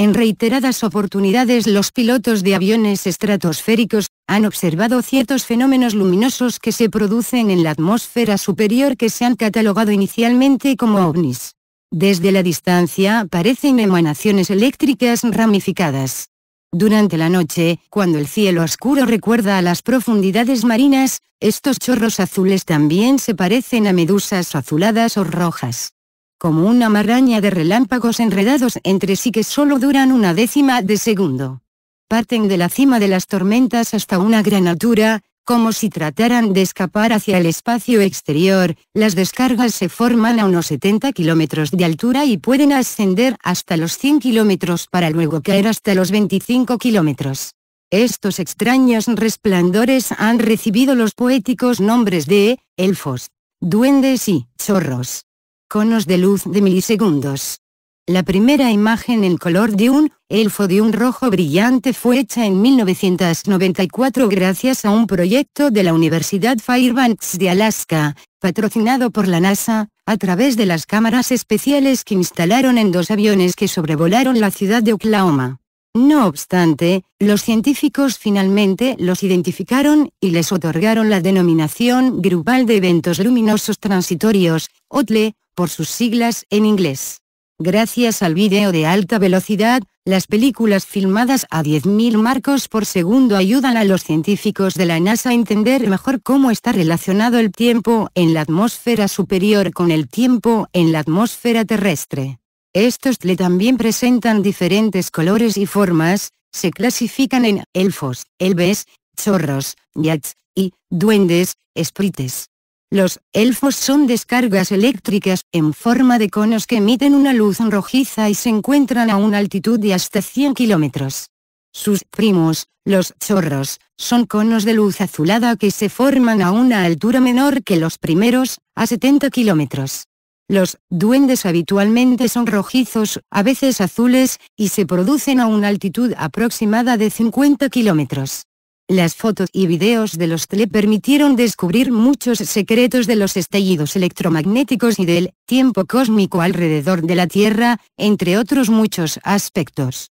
En reiteradas oportunidades los pilotos de aviones estratosféricos han observado ciertos fenómenos luminosos que se producen en la atmósfera superior que se han catalogado inicialmente como ovnis. Desde la distancia parecen emanaciones eléctricas ramificadas. Durante la noche, cuando el cielo oscuro recuerda a las profundidades marinas, estos chorros azules también se parecen a medusas azuladas o rojas como una maraña de relámpagos enredados entre sí que solo duran una décima de segundo. Parten de la cima de las tormentas hasta una gran altura, como si trataran de escapar hacia el espacio exterior, las descargas se forman a unos 70 kilómetros de altura y pueden ascender hasta los 100 kilómetros para luego caer hasta los 25 kilómetros. Estos extraños resplandores han recibido los poéticos nombres de elfos, duendes y chorros conos de luz de milisegundos. La primera imagen en color de un elfo de un rojo brillante fue hecha en 1994 gracias a un proyecto de la Universidad Fairbanks de Alaska, patrocinado por la NASA, a través de las cámaras especiales que instalaron en dos aviones que sobrevolaron la ciudad de Oklahoma. No obstante, los científicos finalmente los identificaron y les otorgaron la denominación Grupal de Eventos Luminosos Transitorios, OTLE, por sus siglas en inglés. Gracias al vídeo de alta velocidad, las películas filmadas a 10.000 marcos por segundo ayudan a los científicos de la NASA a entender mejor cómo está relacionado el tiempo en la atmósfera superior con el tiempo en la atmósfera terrestre. Estos le también presentan diferentes colores y formas, se clasifican en elfos, elves, chorros, yats, y duendes, sprites. Los elfos son descargas eléctricas en forma de conos que emiten una luz rojiza y se encuentran a una altitud de hasta 100 kilómetros. Sus primos, los chorros, son conos de luz azulada que se forman a una altura menor que los primeros, a 70 kilómetros. Los duendes habitualmente son rojizos, a veces azules, y se producen a una altitud aproximada de 50 kilómetros. Las fotos y videos de los TLE permitieron descubrir muchos secretos de los estallidos electromagnéticos y del tiempo cósmico alrededor de la Tierra, entre otros muchos aspectos.